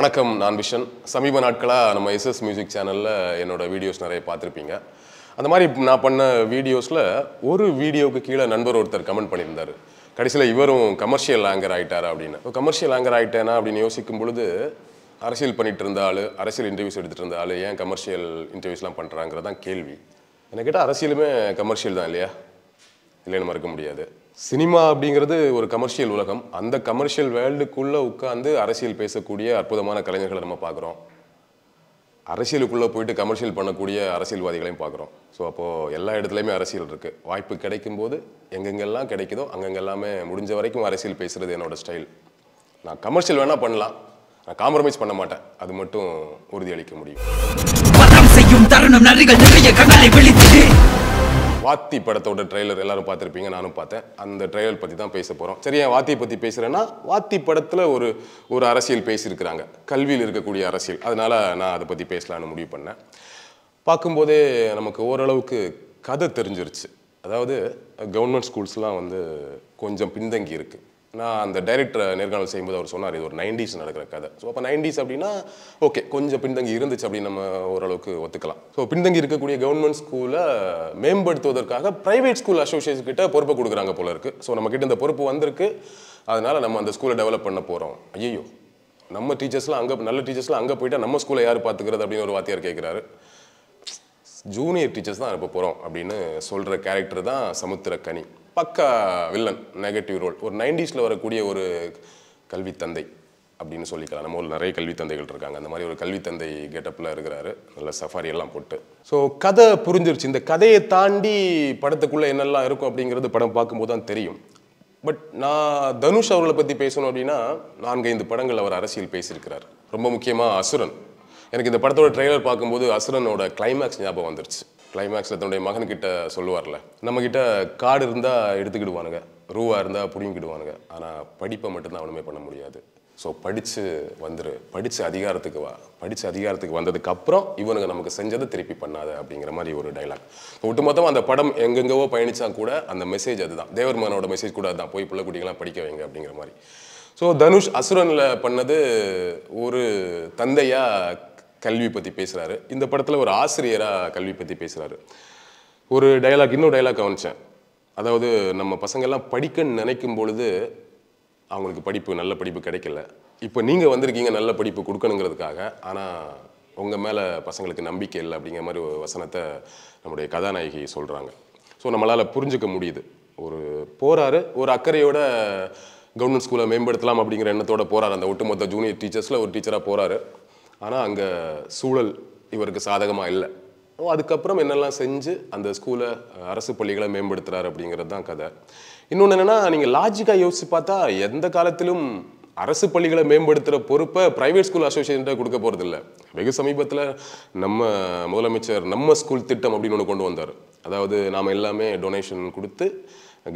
வணக்கம் நான் விஷன் சமீப நாட்களாக நம்ம எஸ்எஸ் மியூசிக் சேனலில் என்னோடய வீடியோஸ் நிறைய பார்த்துருப்பீங்க அந்த மாதிரி நான் பண்ண வீடியோஸில் ஒரு வீடியோவுக்கு கீழே நண்பர் ஒருத்தர் கமெண்ட் பண்ணியிருந்தார் கடைசியில் இவரும் கமர்ஷியல் ஆங்கர் ஆகிட்டார் அப்படின்னு கமர்ஷியல் ஆங்கர் ஆகிட்டேனா அப்படின்னு யோசிக்கும் பொழுது அரசியல் பண்ணிகிட்டு இருந்த ஆள் அரசியல் இன்டர்வியூஸ் எடுத்துகிட்டு இருந்த ஆள் ஏன் கமர்ஷியல் இன்டர்வியூஸ்லாம் பண்ணுறாங்கிறதான் கேள்வி எனக்கு கேட்டால் அரசியலுமே கமர்ஷியல் தான் இல்லையா இல்லைன்னு மறக்க முடியாது சினிமா அப்படிங்கிறது ஒரு கமர்ஷியல் உலகம் அந்த கமர்ஷியல் வேர்ல்டுக்குள்ளே உட்காந்து அரசியல் பேசக்கூடிய அற்புதமான கலைஞர்களை நம்ம பார்க்குறோம் அரசியலுக்குள்ளே போயிட்டு கமர்ஷியல் பண்ணக்கூடிய அரசியல்வாதிகளையும் பார்க்குறோம் ஸோ அப்போது எல்லா இடத்துலையுமே அரசியல் இருக்குது வாய்ப்பு கிடைக்கும் போது எங்கெங்கெல்லாம் கிடைக்குதோ அங்கங்கெல்லாமே முடிஞ்ச வரைக்கும் அரசியல் பேசுகிறது என்னோடய ஸ்டைல் நான் கமர்ஷியல் வேணால் பண்ணலாம் நான் காம்ப்ரமைஸ் பண்ண மாட்டேன் அது மட்டும் உறுதியளிக்க முடியும் வாத்தி படத்தோட ட்ரெய்லர் எல்லாரும் பார்த்துருப்பீங்க நானும் பார்த்தேன் அந்த ட்ரெய்லர் பற்றி தான் பேச போகிறோம் சரி ஏன் வாத்தி பற்றி பேசுகிறேன்னா வாத்தி படத்தில் ஒரு ஒரு அரசியல் பேசியிருக்கிறாங்க கல்வியில் இருக்கக்கூடிய அரசியல் அதனால் நான் அதை பற்றி பேசலான்னு முடிவு பண்ணேன் பார்க்கும்போதே நமக்கு ஓரளவுக்கு கதை தெரிஞ்சிருச்சு அதாவது கவர்மெண்ட் ஸ்கூல்ஸ்லாம் வந்து கொஞ்சம் பின்தங்கி இருக்குது நான் அந்த டைரக்டர் நேர்காணல் செய்யும்போது அவர் சொன்னார் இது ஒரு நைன்டிஸ் நடக்கிற கதை ஸோ அப்போ நைன்டிஸ் அப்படின்னா ஓகே கொஞ்சம் பின்தங்கி இருந்துச்சு அப்படின்னு நம்ம ஓரளவுக்கு ஒத்துக்கலாம் ஸோ பின்தங்கி இருக்கக்கூடிய கவர்மெண்ட் ஸ்கூலை மேம்படுத்துவதற்காக ப்ரைவேட் ஸ்கூல் அசோசியேஷன் கிட்ட பொறுப்பை கொடுக்குறாங்க போல இருக்கு ஸோ நம்ம கிட்ட இந்த பொறுப்பு வந்திருக்கு அதனால நம்ம அந்த ஸ்கூலை டெவலப் பண்ண போகிறோம் ஐயோ நம்ம டீச்சர்ஸ்லாம் அங்கே நல்ல டீச்சர்ஸ்லாம் அங்கே போயிட்டு நம்ம ஸ்கூலை யார் பார்த்துக்கிறது அப்படின்னு ஒரு வாத்தியார் கேட்குறாரு ஜூனியர் டீச்சர்ஸ் தான் அனுப்ப போகிறோம் அப்படின்னு சொல்கிற கேரக்டர் தான் சமுத்திர கனி பக்கா வில்லன் நெகட்டிவ் ரோல் ஒரு நைன்டிஸில் வரக்கூடிய ஒரு கல்வித்தந்தை அப்படின்னு சொல்லிக்கலாம் நம்ம ஊரில் நிறைய தந்தைகள் இருக்காங்க அந்த மாதிரி ஒரு கல்வித்தந்தை கெட்டப்பில் இருக்கிறாரு நல்ல சஃபாரி எல்லாம் போட்டு ஸோ கதை புரிஞ்சிருச்சு இந்த கதையை தாண்டி படத்துக்குள்ளே என்னெல்லாம் இருக்கும் அப்படிங்கிறது படம் பார்க்கும்போது தான் தெரியும் பட் நான் தனுஷ் அவர்களை பற்றி பேசணும் அப்படின்னா நான்கைந்து படங்கள் அவர் அரசியல் பேசியிருக்கிறார் ரொம்ப முக்கியமாக அசுரன் எனக்கு இந்த படத்தோட ட்ரெய்லர் பார்க்கும்போது அசுரனோட கிளைமேக்ஸ் ஞாபகம் வந்துருச்சு கிளைமேக்ஸில் தன்னுடைய மகன்கிட்ட சொல்லுவார்ல நம்மக்கிட்ட காடு இருந்தால் எடுத்துக்கிடுவானுங்க ரூவாக இருந்தால் புடிங்கிடுவானுங்க ஆனால் படிப்பை மட்டும்தான் அவனுமே பண்ண முடியாது ஸோ படித்து வந்துரு படித்து அதிகாரத்துக்கு வா படித்து அதிகாரத்துக்கு வந்ததுக்கப்புறம் இவனுங்க நமக்கு செஞ்சதை திருப்பி பண்ணாத அப்படிங்கிற மாதிரி ஒரு டைலாக் ஒட்டுமொத்தமாக அந்த படம் எங்கெங்கவோ பயணித்தா கூட அந்த மெசேஜ் அதுதான் தேவர்மானோட மெசேஜ் கூட அதுதான் போய் பிள்ளை குட்டிகளாம் படிக்க வைங்க அப்படிங்கிற மாதிரி ஸோ தனுஷ் அசுரனில் பண்ணது ஒரு தந்தையாக கல்வி பற்றி பேசுகிறாரு இந்த படத்தில் ஒரு ஆசிரியராக கல்வி பற்றி பேசுகிறாரு ஒரு டைலாக் இன்னொரு டைலாக் கவனித்தேன் அதாவது நம்ம பசங்கள்லாம் படிக்கன்னு நினைக்கும் பொழுது அவங்களுக்கு படிப்பு நல்ல படிப்பு கிடைக்கல இப்போ நீங்கள் வந்திருக்கீங்க நல்ல படிப்பு கொடுக்கணுங்கிறதுக்காக ஆனால் உங்கள் மேலே பசங்களுக்கு நம்பிக்கை இல்லை அப்படிங்கிற மாதிரி ஒரு வசனத்தை நம்முடைய கதாநாயகி சொல்கிறாங்க ஸோ நம்மளால் புரிஞ்சிக்க முடியுது ஒரு போகிறாரு ஒரு அக்கறையோட கவர்மெண்ட் ஸ்கூலை மேம்படுத்தலாம் அப்படிங்கிற எண்ணத்தோட போகிறாரு அந்த ஒட்டுமொத்த ஜூனியர் டீச்சர்ஸில் ஒரு டீச்சராக போகிறாரு ஆனால் அங்கே சூழல் இவருக்கு சாதகமாக இல்லை அதுக்கப்புறம் என்னெல்லாம் செஞ்சு அந்த ஸ்கூலை அரசு பள்ளிகளை மேம்படுத்துகிறார் அப்படிங்கிறது தான் கதை இன்னொன்று என்னென்னா நீங்கள் லாஜிக்காக யோசித்து பார்த்தா எந்த காலத்திலும் அரசு பள்ளிகளை மேம்படுத்துகிற பொறுப்பை ப்ரைவேட் ஸ்கூல் அசோசியேஷன்கிட்ட கொடுக்க போகிறது இல்லை வெகு சமீபத்தில் நம்ம முதலமைச்சர் நம்ம ஸ்கூல் திட்டம் அப்படின்னு ஒன்று கொண்டு வந்தார் அதாவது நாம் எல்லாமே டொனேஷன் கொடுத்து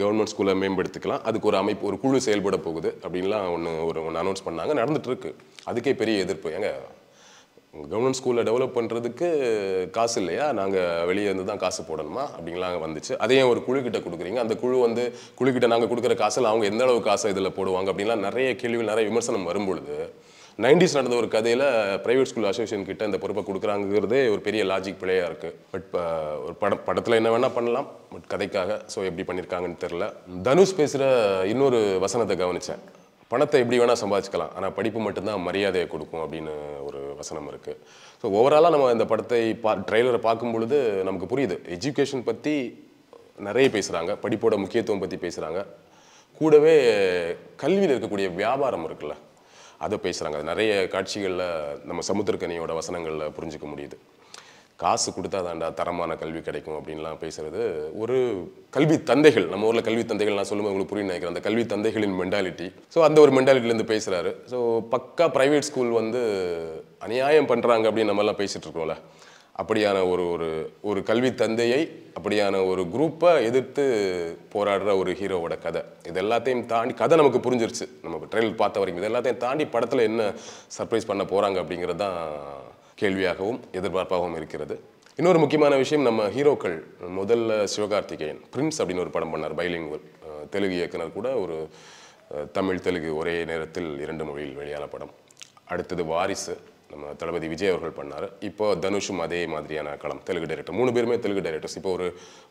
கவர்மெண்ட் ஸ்கூலை மேம்படுத்திக்கலாம் அதுக்கு ஒரு அமைப்பு ஒரு குழு செயல்பட போகுது அப்படின்லாம் ஒன்று ஒரு ஒன்று அனௌன்ஸ் பண்ணாங்க நடந்துகிட்ருக்கு அதுக்கே பெரிய எதிர்ப்பு ஏங்க கவர்மெண்ட் ஸ்கூலில் டெவலப் பண்ணுறதுக்கு காசு இல்லையா நாங்கள் வெளியே இருந்து தான் காசு போடணுமா அப்படிங்கலாம் வந்துச்சு அதையும் ஒரு குழுக்கிட்ட கொடுக்குறீங்க அந்த குழு வந்து குழுக்கிட்ட நாங்கள் கொடுக்குற காசில் அவங்க எந்த அளவுக்கு காசை இதில் போடுவாங்க அப்படின்லாம் நிறைய கேள்விகள் நிறைய விமர்சனம் வரும்பொழுது நைன்டிஸ் நடந்த ஒரு கதையில் ப்ரைவேட் ஸ்கூல் அசோசியேஷன் கிட்ட இந்த பொறுப்பை கொடுக்குறாங்கிறதே ஒரு பெரிய லாஜிக் பிளேயாக இருக்குது பட் ஒரு படம் படத்தில் என்ன வேணால் பண்ணலாம் பட் கதைக்காக ஸோ எப்படி பண்ணியிருக்காங்கன்னு தெரில தனுஷ் பேசுகிற இன்னொரு வசனத்தை கவனித்தேன் பணத்தை எப்படி வேணால் சம்பாதிச்சுக்கலாம் ஆனால் படிப்பு மட்டும்தான் மரியாதையை கொடுக்கும் அப்படின்னு ஒரு வசனம் இருக்குது ஸோ ஓவராலாக நம்ம இந்த படத்தை பா ட்ரெய்லரை பார்க்கும் பொழுது நமக்கு புரியுது எஜுகேஷன் பற்றி நிறைய பேசுகிறாங்க படிப்போட முக்கியத்துவம் பற்றி பேசுகிறாங்க கூடவே கல்வியில் இருக்கக்கூடிய வியாபாரம் இருக்குல்ல அதை பேசுகிறாங்க அது நிறைய காட்சிகளில் நம்ம சமுத்திரக்கனியோட வசனங்களில் புரிஞ்சிக்க முடியுது காசு கொடுத்தா தாண்டா தரமான கல்வி கிடைக்கும் அப்படின்லாம் பேசுகிறது ஒரு கல்வி தந்தைகள் நம்ம ஊரில் கல்வி தந்தைகள் நான் சொல்லும்போது உங்களுக்கு புரிய நினைக்கிறேன் அந்த கல்வி தந்தைகளின் மென்டாலிட்டி ஸோ அந்த ஒரு மென்டாலிட்டிலேருந்து பேசுகிறாரு ஸோ பக்கா ப்ரைவேட் ஸ்கூல் வந்து அநியாயம் பண்ணுறாங்க அப்படின்னு நம்மலாம் பேசிகிட்டு இருக்கோம்ல அப்படியான ஒரு ஒரு ஒரு கல்வி தந்தையை அப்படியான ஒரு குரூப்பை எதிர்த்து போராடுற ஒரு ஹீரோவோட கதை இது எல்லாத்தையும் தாண்டி கதை நமக்கு புரிஞ்சிருச்சு நம்ம ட்ரெயில் பார்த்த வரைக்கும் இது எல்லாத்தையும் தாண்டி படத்தில் என்ன சர்ப்ரைஸ் பண்ண போகிறாங்க அப்படிங்கிறது தான் கேள்வியாகவும் எதிர்பார்ப்பாகவும் இருக்கிறது இன்னொரு முக்கியமான விஷயம் நம்ம ஹீரோக்கள் முதல்ல சிவகார்த்திகேயன் பிரின்ஸ் அப்படின்னு ஒரு படம் பண்ணார் ஒரு தெலுங்கு இயக்குனர் கூட ஒரு தமிழ் தெலுங்கு ஒரே நேரத்தில் இரண்டு மொழியில் வெளியான படம் அடுத்தது வாரிசு நம்ம தளபதி விஜய் அவர்கள் பண்ணார் இப்போ தனுஷும் அதே மாதிரியான களம் தெலுங்கு டைரக்டர் மூணு பேருமே தெலுங்கு டைரக்டர்ஸ் இப்போ ஒரு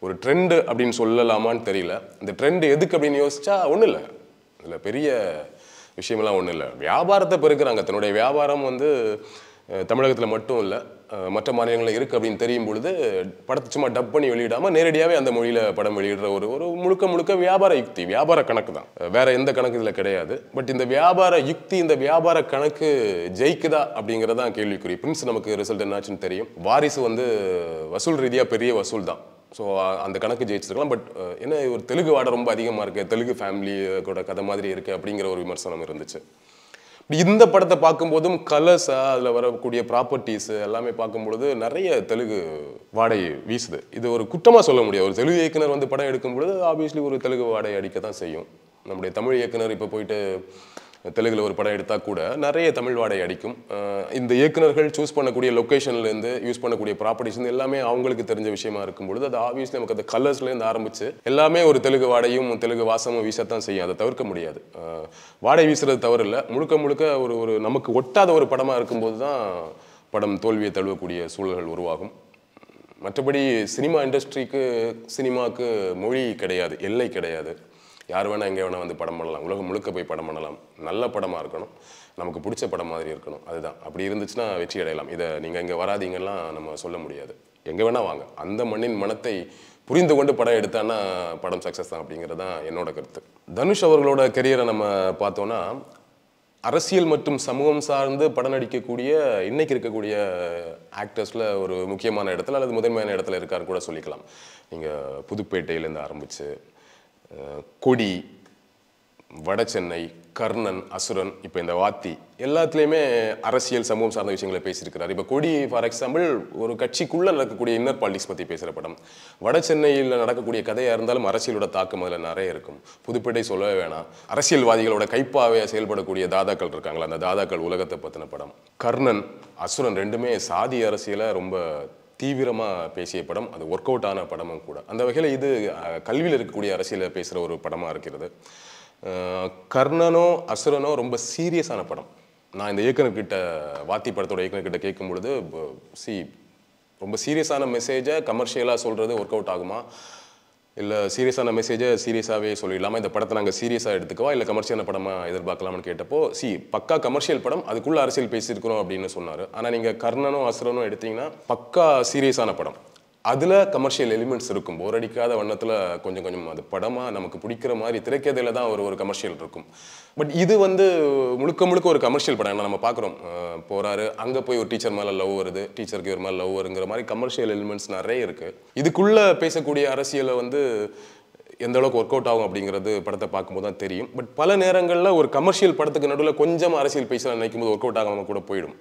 ஒரு ட்ரெண்டு அப்படின்னு சொல்லலாமான்னு தெரியல இந்த ட்ரெண்டு எதுக்கு அப்படின்னு யோசிச்சா ஒன்றும் இல்லை இதில் பெரிய விஷயமெல்லாம் ஒன்றும் இல்லை வியாபாரத்தை பெருக்கிறாங்க தன்னுடைய வியாபாரம் வந்து தமிழகத்தில் மட்டும் இல்லை மற்ற மாநிலங்களில் இருக்குது அப்படின்னு தெரியும் பொழுது படத்தை சும்மா டப் பண்ணி வெளியிடாமல் நேரடியாகவே அந்த மொழியில் படம் வெளியிடுற ஒரு ஒரு முழுக்க முழுக்க வியாபார யுக்தி வியாபார கணக்கு தான் வேறு எந்த கணக்கு இதில் கிடையாது பட் இந்த வியாபார யுக்தி இந்த வியாபார கணக்கு ஜெயிக்குதா அப்படிங்கிறதான் கேள்விக்குறி பிரின்ஸ் நமக்கு ரிசல்ட் என்னாச்சுன்னு தெரியும் வாரிசு வந்து வசூல் ரீதியாக பெரிய வசூல் தான் ஸோ அந்த கணக்கு ஜெயிச்சிருக்கலாம் பட் என்ன ஒரு தெலுங்கு வாட ரொம்ப அதிகமாக இருக்குது தெலுங்கு ஃபேமிலி கூட கதை மாதிரி இருக்குது அப்படிங்கிற ஒரு விமர்சனம் இருந்துச்சு இந்த படத்தை பார்க்கும்போதும் கலர்ஸ் அதில் வரக்கூடிய ப்ராப்பர்ட்டிஸ் எல்லாமே பார்க்கும்பொழுது நிறைய தெலுங்கு வாடை வீசுது இது ஒரு குற்றமாக சொல்ல முடியாது ஒரு தெலுங்கு இயக்குனர் வந்து படம் எடுக்கும்பொழுது ஆப்வியஸ்லி ஒரு தெலுங்கு வாடை அடிக்க தான் செய்யும் நம்முடைய தமிழ் இயக்குனர் இப்போ போயிட்டு தெலுங்கில் ஒரு படம் எடுத்தால் கூட நிறைய தமிழ் வாடகை அடிக்கும் இந்த இயக்குநர்கள் சூஸ் பண்ணக்கூடிய லொக்கேஷன்லேருந்து யூஸ் பண்ணக்கூடிய ப்ராப்பர்ட்டிஸ்லேருந்து எல்லாமே அவங்களுக்கு தெரிஞ்ச விஷயமா இருக்கும் அது ஆப்வியஸ்லி நமக்கு அந்த கலர்ஸ்லேருந்து ஆரம்பித்து எல்லாமே ஒரு தெலுங்கு வாடையும் தெலுங்கு வாசமும் வீசத்தான் செய்யும் அதை தவிர்க்க முடியாது வாடை வீசுறது தவறில்ல முழுக்க முழுக்க ஒரு ஒரு நமக்கு ஒட்டாத ஒரு படமாக இருக்கும்போது தான் படம் தோல்வியை தழுவக்கூடிய சூழல்கள் உருவாகும் மற்றபடி சினிமா இண்டஸ்ட்ரிக்கு சினிமாவுக்கு மொழி கிடையாது எல்லை கிடையாது யார் வேணால் எங்கே வேணால் வந்து படம் பண்ணலாம் உலகம் முழுக்க போய் படம் பண்ணலாம் நல்ல படமாக இருக்கணும் நமக்கு பிடிச்ச படம் மாதிரி இருக்கணும் அதுதான் அப்படி இருந்துச்சுன்னா வெற்றி அடையலாம் இதை நீங்கள் இங்கே வராதிங்கலாம் நம்ம சொல்ல முடியாது எங்கே வேணால் வாங்க அந்த மண்ணின் மனத்தை புரிந்து கொண்டு படம் எடுத்தான்னா படம் சக்ஸஸ் தான் அப்படிங்கிறது தான் என்னோட கருத்து தனுஷ் அவர்களோட கெரியரை நம்ம பார்த்தோன்னா அரசியல் மற்றும் சமூகம் சார்ந்து படம் நடிக்கக்கூடிய இன்றைக்கி இருக்கக்கூடிய ஆக்டர்ஸில் ஒரு முக்கியமான இடத்துல அல்லது முதன்மையான இடத்துல இருக்காருன்னு கூட சொல்லிக்கலாம் நீங்கள் புதுப்பேட்டையிலேருந்து ஆரம்பித்து கொடி சென்னை கர்ணன் அசுரன் இப்போ இந்த வாத்தி எல்லாத்துலேயுமே அரசியல் சமூகம் சார்ந்த விஷயங்களை பேசியிருக்கிறார் இப்போ கொடி ஃபார் எக்ஸாம்பிள் ஒரு கட்சிக்குள்ளே நடக்கக்கூடிய இன்னர் பாலிடிக்ஸ் பற்றி பேசுகிற படம் வட சென்னையில் நடக்கக்கூடிய கதையாக இருந்தாலும் அரசியலோட தாக்கம் அதில் நிறைய இருக்கும் புதுப்பேட்டை சொல்லவே வேணாம் அரசியல்வாதிகளோட கைப்பாவையாக செயல்படக்கூடிய தாதாக்கள் இருக்காங்களா அந்த தாதாக்கள் உலகத்தை பற்றின படம் கர்ணன் அசுரன் ரெண்டுமே சாதி அரசியலை ரொம்ப தீவிரமாக பேசிய படம் அது ஒர்க் அவுட் ஆன படமும் கூட அந்த வகையில் இது கல்வியில் இருக்கக்கூடிய அரசியலில் பேசுகிற ஒரு படமாக இருக்கிறது கர்ணனோ அசுரனோ ரொம்ப சீரியஸான படம் நான் இந்த இயக்குனர்கிட்ட வாத்தி படத்தோட இயக்குனர்கிட்ட கேட்கும் பொழுது சி ரொம்ப சீரியஸான மெசேஜை கமர்ஷியலாக சொல்கிறது ஒர்க் அவுட் ஆகுமா இல்லை சீரியஸான மெசேஜை சீரியஸாகவே சொல்லிடலாமா இந்த படத்தை நாங்கள் சீரியஸாக எடுத்துக்கவா இல்லை கமர்ஷியான படமாக எதிர்பார்க்கலாம்னு கேட்டப்போ சி பக்கா கமர்ஷியல் படம் அதுக்குள்ளே அரசியல் பேசியிருக்கிறோம் அப்படின்னு சொன்னார் ஆனால் நீங்கள் கர்ணனும் அசுரனும் எடுத்தீங்கன்னா பக்கா சீரியஸான படம் அதில் கமர்ஷியல் எலிமெண்ட்ஸ் இருக்கும் போர் அடிக்காத வண்ணத்தில் கொஞ்சம் கொஞ்சம் அது படமாக நமக்கு பிடிக்கிற மாதிரி திரைக்கதையில் தான் ஒரு ஒரு கமர்ஷியல் இருக்கும் பட் இது வந்து முழுக்க முழுக்க ஒரு கமர்ஷியல் படம் என்ன நம்ம பார்க்குறோம் போகிறாரு அங்கே போய் ஒரு டீச்சர் மேலே லவ் வருது டீச்சருக்கு ஒரு மேலே லவ் வருங்கிற மாதிரி கமர்ஷியல் எலிமெண்ட்ஸ் நிறைய இருக்குது இதுக்குள்ளே பேசக்கூடிய அரசியலை வந்து எந்த அளவுக்கு ஒர்க் அவுட் ஆகும் அப்படிங்கிறது படத்தை பார்க்கும்போது தான் தெரியும் பட் பல நேரங்களில் ஒரு கமர்ஷியல் படத்துக்கு நடுவில் கொஞ்சம் அரசியல் பேசலாம் நினைக்கும் போது ஒர்க் அவுட் ஆகாமல் கூட போயிடும்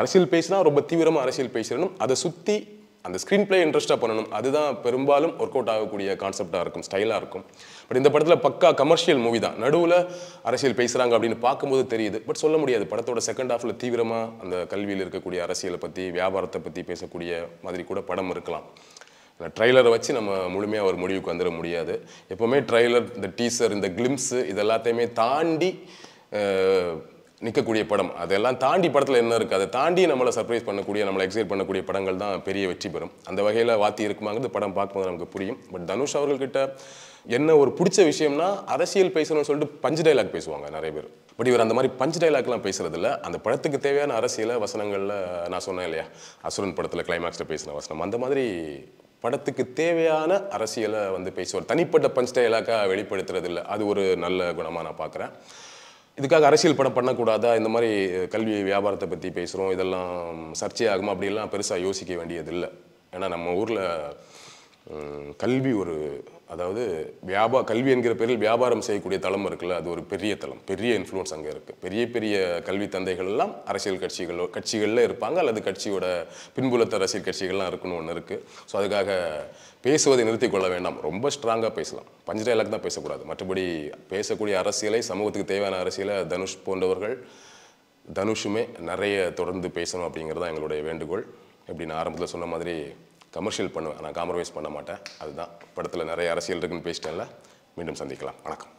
அரசியல் பேசினா ரொம்ப தீவிரமாக அரசியல் பேசணும் அதை சுற்றி அந்த ஸ்க்ரீன் பிளே இன்ட்ரெஸ்ட்டாக பண்ணணும் அதுதான் பெரும்பாலும் ஒர்க் அவுட் ஆகக்கூடிய கான்செப்டாக இருக்கும் ஸ்டைலாக இருக்கும் பட் இந்த படத்தில் பக்கா கமர்ஷியல் மூவி தான் நடுவில் அரசியல் பேசுகிறாங்க அப்படின்னு பார்க்கும்போது தெரியுது பட் சொல்ல முடியாது படத்தோட செகண்ட் ஹாஃபில் தீவிரமாக அந்த கல்வியில் இருக்கக்கூடிய அரசியலை பற்றி வியாபாரத்தை பற்றி பேசக்கூடிய மாதிரி கூட படம் இருக்கலாம் ட்ரெய்லரை வச்சு நம்ம முழுமையாக ஒரு முடிவுக்கு வந்துட முடியாது எப்போவுமே ட்ரெய்லர் இந்த டீசர் இந்த கிளிம்ஸு இது எல்லாத்தையுமே தாண்டி நிற்கக்கூடிய படம் அதெல்லாம் தாண்டி படத்தில் என்ன இருக்குது அதை தாண்டி நம்மளை சர்ப்ரைஸ் பண்ணக்கூடிய நம்மளை எக்ஸைட் பண்ணக்கூடிய படங்கள் தான் பெரிய வெற்றி பெறும் அந்த வகையில் வாத்தி இருக்குமாங்கிறது படம் பார்க்கும்போது நமக்கு புரியும் பட் தனுஷ் அவர்கள்கிட்ட என்ன ஒரு பிடிச்ச விஷயம்னா அரசியல் பேசணும்னு சொல்லிட்டு பஞ்சு டைலாக் பேசுவாங்க நிறைய பேர் பட் இவர் அந்த மாதிரி பஞ்சு டைலாக்லாம் பேசுறதில்ல அந்த படத்துக்கு தேவையான அரசியலை வசனங்களில் நான் சொன்னேன் இல்லையா அசுரன் படத்தில் கிளைமேக்ஸில் பேசின வசனம் அந்த மாதிரி படத்துக்கு தேவையான அரசியலை வந்து பேசுவார் தனிப்பட்ட பஞ்ச் டைலாக்காக வெளிப்படுத்துறது இல்லை அது ஒரு நல்ல குணமாக நான் பார்க்குறேன் இதுக்காக அரசியல் படம் பண்ணக்கூடாதா இந்த மாதிரி கல்வி வியாபாரத்தை பற்றி பேசுகிறோம் இதெல்லாம் சர்ச்சை ஆகுமா அப்படிலாம் பெருசாக யோசிக்க வேண்டியதில்லை ஏன்னா நம்ம ஊரில் கல்வி ஒரு அதாவது வியாபா கல்வி என்கிற பேரில் வியாபாரம் செய்யக்கூடிய தளம் இருக்குல்ல அது ஒரு பெரிய தளம் பெரிய இன்ஃப்ளூன்ஸ் அங்கே இருக்குது பெரிய பெரிய கல்வி தந்தைகள் எல்லாம் அரசியல் கட்சிகளோ கட்சிகளில் இருப்பாங்க அல்லது கட்சியோட பின்புலத்த அரசியல் கட்சிகள்லாம் இருக்குன்னு ஒன்று இருக்குது ஸோ அதுக்காக பேசுவதை நிறுத்தி கொள்ள வேண்டாம் ரொம்ப ஸ்ட்ராங்காக பேசலாம் பஞ்ச தான் பேசக்கூடாது மற்றபடி பேசக்கூடிய அரசியலை சமூகத்துக்கு தேவையான அரசியலை தனுஷ் போன்றவர்கள் தனுஷுமே நிறைய தொடர்ந்து பேசணும் அப்படிங்கிறது தான் எங்களுடைய வேண்டுகோள் எப்படின்னு ஆரம்பத்தில் சொன்ன மாதிரி கமர்ஷியல் பண்ணுவேன் நான் காம்ப்ரமைஸ் பண்ண மாட்டேன் அதுதான் படத்தில் நிறைய அரசியல் இருக்குன்னு பேசிட்டேன்ல மீண்டும் சந்திக்கலாம் வணக்கம்